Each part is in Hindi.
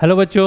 हेलो बच्चों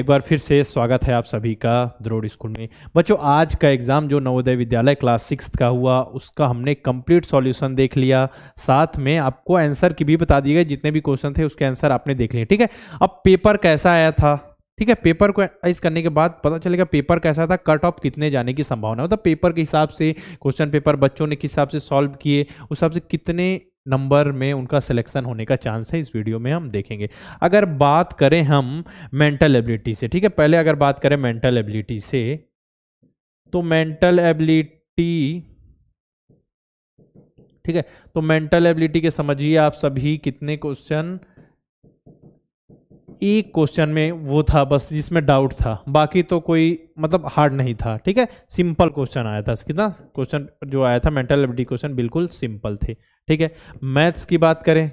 एक बार फिर से स्वागत है आप सभी का द्रोड़ स्कूल में बच्चों आज का एग्ज़ाम जो नवोदय विद्यालय क्लास सिक्स का हुआ उसका हमने कंप्लीट सॉल्यूशन देख लिया साथ में आपको आंसर की भी बता दिए गए जितने भी क्वेश्चन थे उसके आंसर आपने देख लिए ठीक है अब पेपर कैसा आया था ठीक है पेपर को इस करने के बाद पता चलेगा पेपर कैसा था कट ऑफ कितने जाने की संभावना मतलब पेपर के हिसाब से क्वेश्चन पेपर बच्चों ने किस हिसाब से सॉल्व किए उस हिसाब से कितने नंबर में उनका सिलेक्शन होने का चांस है इस वीडियो में हम देखेंगे अगर बात करें हम मेंटल एबिलिटी से ठीक है पहले अगर बात करें मेंटल एबिलिटी से तो मेंटल एबिलिटी ठीक है तो मेंटल एबिलिटी के समझिए आप सभी कितने क्वेश्चन एक क्वेश्चन में वो था बस जिसमें डाउट था बाकी तो कोई मतलब हार्ड नहीं था ठीक है सिंपल क्वेश्चन आया था कितना क्वेश्चन जो आया था मेंटल एबिलिटी क्वेश्चन बिल्कुल सिंपल थे ठीक है मैथ्स की बात करें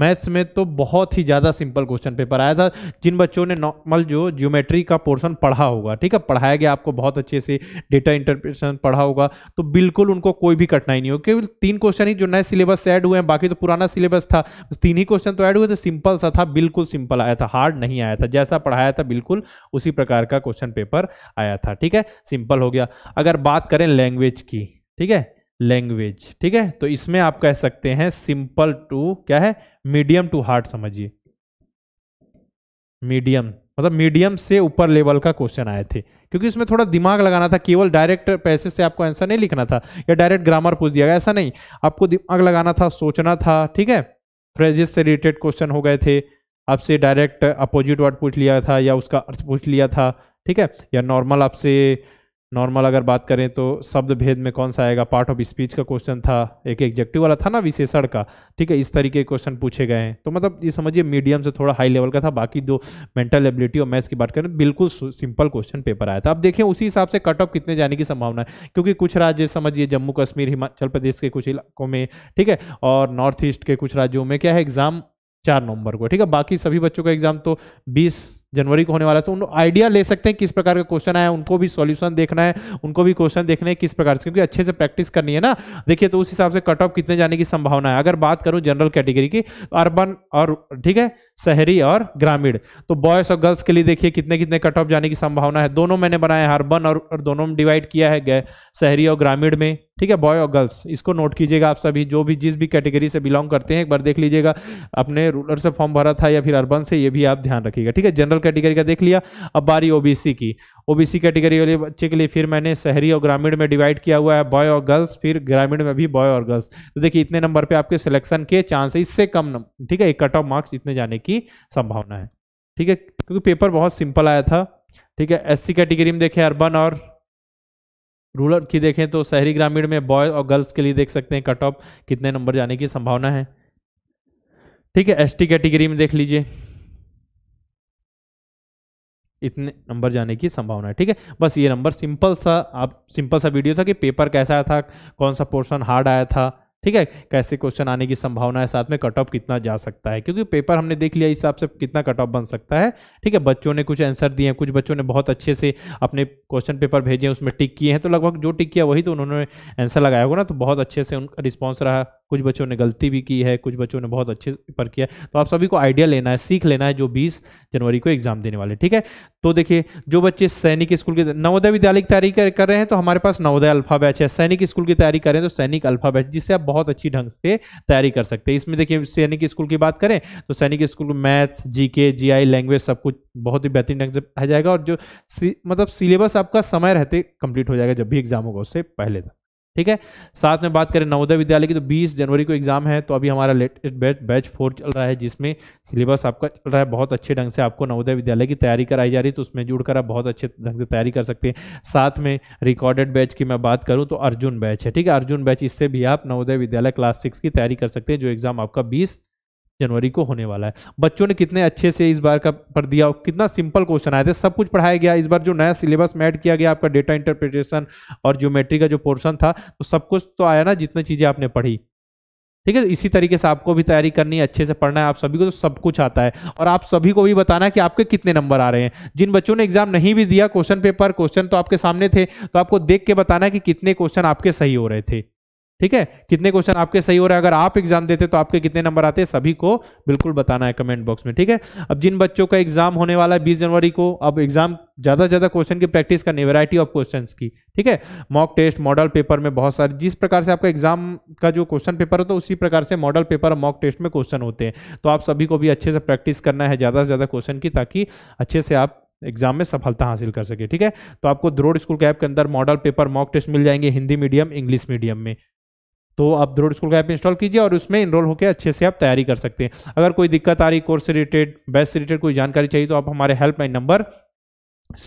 मैथ्स में तो बहुत ही ज़्यादा सिंपल क्वेश्चन पेपर आया था जिन बच्चों ने नॉर्मल जो ज्योमेट्री का पोर्शन पढ़ा होगा ठीक है पढ़ाया गया आपको बहुत अच्छे से डेटा इंटरप्रिटेशन पढ़ा होगा तो बिल्कुल उनको कोई भी कठिनाई नहीं होगी केवल तीन क्वेश्चन ही जो नए सिलेबस से ऐड हुए हैं बाकी तो पुराना सिलेबस था तीन ही क्वेश्चन तो ऐड हुए थे सिंपल सा था बिल्कुल सिंपल आया था हार्ड नहीं आया था जैसा पढ़ाया था बिल्कुल उसी प्रकार का क्वेश्चन पेपर आया था ठीक है सिंपल हो गया अगर बात करें लैंग्वेज की ठीक है लैंग्वेज ठीक है तो इसमें आप कह सकते हैं सिंपल टू क्या है मीडियम टू हार्ड समझिए मीडियम मतलब मीडियम से ऊपर लेवल का क्वेश्चन आए थे क्योंकि इसमें थोड़ा दिमाग लगाना था केवल डायरेक्ट पैसे से आपको आंसर नहीं लिखना था या डायरेक्ट ग्रामर पूछ दिया गया ऐसा नहीं आपको दिमाग लगाना था सोचना था ठीक है फ्रेजेस से रिलेटेड क्वेश्चन हो गए थे आपसे डायरेक्ट अपोजिट वर्ड पूछ लिया था या उसका अर्थ पूछ लिया था ठीक है या नॉर्मल आपसे नॉर्मल अगर बात करें तो शब्द भेद में कौन सा आएगा पार्ट ऑफ स्पीच का क्वेश्चन था एक एग्जेक्टिव वाला था ना विशेषण का ठीक है इस तरीके के क्वेश्चन पूछे गए हैं तो मतलब ये समझिए मीडियम से थोड़ा हाई लेवल का था बाकी जो मेंटल एबिलिटी और मैथ्स की बात करें बिल्कुल सिंपल क्वेश्चन पेपर आया था अब देखें उसी हिसाब से कट ऑफ कितने जाने की संभावना है क्योंकि कुछ राज्य समझिए जम्मू कश्मीर हिमाचल प्रदेश के कुछ इलाकों में ठीक है और नॉर्थ ईस्ट के कुछ राज्यों में क्या है एग्जाम चार नवंबर को ठीक है बाकी सभी बच्चों का एग्जाम तो बीस जनवरी को होने वाला तो उन आइडिया ले सकते हैं किस प्रकार का क्वेश्चन आया उनको भी सॉल्यूशन देखना है उनको भी क्वेश्चन देखना है किस प्रकार से क्योंकि अच्छे से प्रैक्टिस करनी है ना देखिए तो उस हिसाब से कट ऑफ कितने जाने की संभावना है अगर बात करूं जनरल कैटेगरी की अर्बन और ठीक है शहरी और ग्रामीण तो बॉयस और गर्ल्स के लिए देखिए कितने कितने कट ऑफ जाने की संभावना है दोनों मैंने बनाया है अर्बन और, और दोनों में डिवाइड किया है शहरी और ग्रामीण में ठीक है बॉय और गर्ल्स इसको नोट कीजिएगा आप सभी जो भी जिस भी कैटेगरी से बिलोंग करते हैं एक बार देख लीजिएगा अपने रूलर से फॉर्म भरा था या फिर अर्बन से ये भी आप ध्यान रखिएगा ठीक है जनरल कैटेगरी का देख लिया अब बारी ओबीसी की ओबीसी कैटेगरी वाले बच्चे के लिए फिर मैंने शहरी और ग्रामीण में डिवाइड किया हुआ है बॉय और गर्ल्स फिर ग्रामीण में भी बॉय और गर्ल्स तो देखिए इतने नंबर पर आपके सिलेक्शन के चांस है इससे कम ठीक है एक कट ऑफ मार्क्स इतने जाने की संभावना है ठीक है क्योंकि पेपर बहुत सिंपल आया था ठीक है एससी कैटेगरी में देखें अर्बन और रूरल की देखें तो शहरी ग्रामीण में बॉयज और गर्ल्स के लिए देख सकते हैं कट ऑफ कितने नंबर जाने की संभावना है ठीक है एसटी कैटेगरी में देख लीजिए इतने नंबर जाने की संभावना है ठीक है बस ये नंबर सिंपल सा आप सिंपल सा वीडियो था कि पेपर कैसा आया था कौन सा पोर्शन हार्ड आया था ठीक है कैसे क्वेश्चन आने की संभावना है साथ में कट ऑफ कितना जा सकता है क्योंकि पेपर हमने देख लिया इस हिसाब से कितना कट ऑफ बन सकता है ठीक है बच्चों ने कुछ आंसर दिए हैं कुछ बच्चों ने बहुत अच्छे से अपने क्वेश्चन पेपर भेजे हैं उसमें टिक किए हैं तो लगभग जो टिक किया वही तो उन्होंने आंसर लगाया होगा ना तो बहुत अच्छे से उनका रिस्पॉन्स रहा कुछ बच्चों ने गलती भी की है कुछ बच्चों ने बहुत अच्छे पर किया तो आप सभी को आइडिया लेना है सीख लेना है जो बीस जनवरी को एग्जाम देने वाले ठीक है तो देखिए जो बच्चे सैनिक स्कूल के नवोदय विद्यालय की तैयारी कर रहे हैं तो हमारे पास नवोदय अल्फा बैच है सैनिक स्कूल की तैयारी करें तो सैनिक अल्फा बैच जिससे आप बहुत अच्छी ढंग से तैयारी कर सकते हैं इसमें देखिए सैनिक स्कूल की बात करें तो Sainik school maths GK GI language सब कुछ बहुत ही बेहतरीन ढंग से आ जाएगा और जो मतलब सिलेबस आपका समय रहते कंप्लीट हो जाएगा जब भी एग्जाम होगा उससे पहले तक ठीक है साथ में बात करें नवोदय विद्यालय की तो 20 जनवरी को एग्जाम है तो अभी हमारा लेटेस्ट बैच बैच फोर चल रहा है जिसमें सिलेबस आपका चल रहा है बहुत अच्छे ढंग से आपको नवोदय विद्यालय की तैयारी कराई जा रही है तो उसमें जुड़कर आप बहुत अच्छे ढंग से तैयारी कर सकते हैं साथ में रिकॉर्डेड बैच की मैं बात करूँ तो अर्जुन बैच है ठीक है अर्जुन बैच इससे भी आप नवोदय विद्यालय क्लास सिक्स की तैयारी कर सकते हैं जो एग्जाम आपका बीस जनवरी को होने वाला है बच्चों ने कितने अच्छे से इस बार का पढ़ दिया और कितना सिंपल क्वेश्चन आए थे सब कुछ पढ़ाया गया इस बार जो नया सिलेबस में ऐड किया गया आपका डेटा इंटरप्रिटेशन और ज्योमेट्री का जो पोर्शन था तो सब कुछ तो आया ना जितनी चीज़ें आपने पढ़ी ठीक है तो इसी तरीके से आपको भी तैयारी करनी है अच्छे से पढ़ना है आप सभी को तो सब कुछ आता है और आप सभी को भी बताना है कि आपके कितने नंबर आ रहे हैं जिन बच्चों ने एग्जाम नहीं भी दिया क्वेश्चन पेपर क्वेश्चन तो आपके सामने थे तो आपको देख के बताना है कि कितने क्वेश्चन आपके सही हो रहे थे ठीक है कितने क्वेश्चन आपके सही हो रहे हैं अगर आप एग्जाम देते तो आपके कितने नंबर आते सभी को बिल्कुल बताना है कमेंट बॉक्स में ठीक है अब जिन बच्चों का एग्जाम होने वाला है बीस जनवरी को अब एग्जाम ज्यादा से ज्यादा क्वेश्चन की प्रैक्टिस करनी वेरायटी ऑफ क्वेश्चन की ठीक है मॉक टेस्ट मॉडल पेपर में बहुत सारे जिस प्रकार से आपका एग्जाम का जो क्वेश्चन पेपर होता है उसी प्रकार से मॉडल पेपर और मॉक टेस्ट में क्वेश्चन होते हैं तो आप सभी को भी अच्छे से प्रैक्टिस करना है ज्यादा से ज्यादा क्वेश्चन की ताकि अच्छे से आप एग्जाम में सफलता हासिल कर सके ठीक है तो आपको द्रोड स्कूल के ऐप के अंदर मॉडल पेपर मॉक टेस्ट मिल जाएंगे हिंदी मीडियम इंग्लिश मीडियम में तो आप द्रोड स्कूल का ऐप इंस्टॉल कीजिए और उसमें इनरोल होकर अच्छे से आप तैयारी कर सकते हैं अगर कोई दिक्कत आ रही कोर्स से रिलेटेड बेस्ट से रिलेटेड कोई जानकारी चाहिए तो आप हमारे helpline number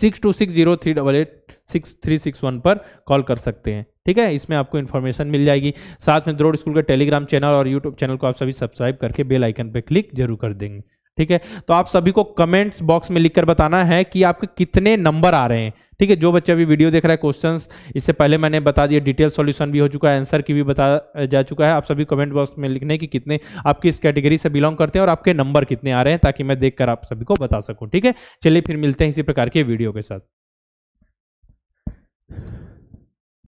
six two six zero three double eight six three six one पर कॉल कर सकते हैं ठीक है इसमें आपको इन्फॉर्मेशन मिल जाएगी साथ में द्रोड स्कूल के टेलीग्राम चैनल और यूट्यूब चैनल को आप सभी सब्सक्राइब करके बेल आइकन पर क्लिक जरूर कर देंगे ठीक है तो आप सभी को कमेंट्स बॉक्स में लिखकर बताना है कि आपके कितने नंबर आ रहे हैं ठीक है जो बच्चा अभी वीडियो देख रहा है क्वेश्चन इससे पहले मैंने बता दिया डिटेल सोल्यूशन भी हो चुका है आंसर की भी बता जा चुका है आप सभी कमेंट बॉक्स में लिखने की कितने आप किस कैटेगरी से बिलोंग करते हैं और आपके नंबर कितने आ रहे हैं ताकि मैं देखकर आप सभी को बता सकूं ठीक है चलिए फिर मिलते हैं इसी प्रकार के वीडियो के साथ